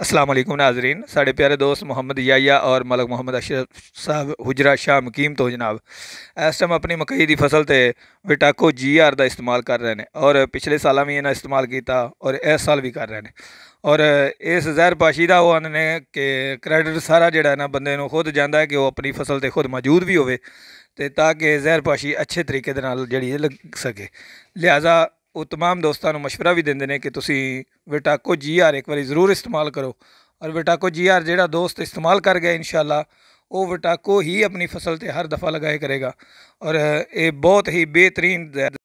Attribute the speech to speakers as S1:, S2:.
S1: अस्सलाम नाजरीन साढ़े प्यारे दोस्त मुहम्मद याया और मलक मोहम्मद अशरफ साहब हुजरा शाह मकीम तो जनाब इस टाइम अपनी मकई की फसल से विटाको जी आर का इस्तेमाल कर रहे हैं और पिछले साल भी इन्हें इस्तेमाल किया और इस साल भी कर रहे हैं और इस जहर पाशी का वो आने ने कि क्रैडिट सारा जोड़ा ना बंदे खुद जाता है कि वो अपनी फसल से खुद मौजूद भी हो ताकि जहर पाशी अच्छे तरीके जी लग सके लिहाजा ਉਹ तमाम ਦੋਸਤਾਂ ਨੂੰ مشورہ ਵੀ ਦਿੰਦੇ ਨੇ ਕਿ ਤੁਸੀਂ ਵਿਟਾਕੋ ਜੀਆਰ ਇੱਕ ਵਾਰੀ ਜ਼ਰੂਰ ਇਸਤੇਮਾਲ ਕਰੋ ਔਰ ਵਿਟਾਕੋ ਜੀਆਰ ਜਿਹੜਾ ਦੋਸਤ ਇਸਤੇਮਾਲ ਕਰ ਗਿਆ ਇਨਸ਼ਾਅੱਲਾ ਉਹ ਵਿਟਾਕੋ ਹੀ ਆਪਣੀ ਫਸਲ ਤੇ ਹਰ ਦਫਾ ਲਗਾਏ ਕਰੇਗਾ ਔਰ ਇਹ ਬਹੁਤ ਹੀ ਬਿਹਤਰੀਨ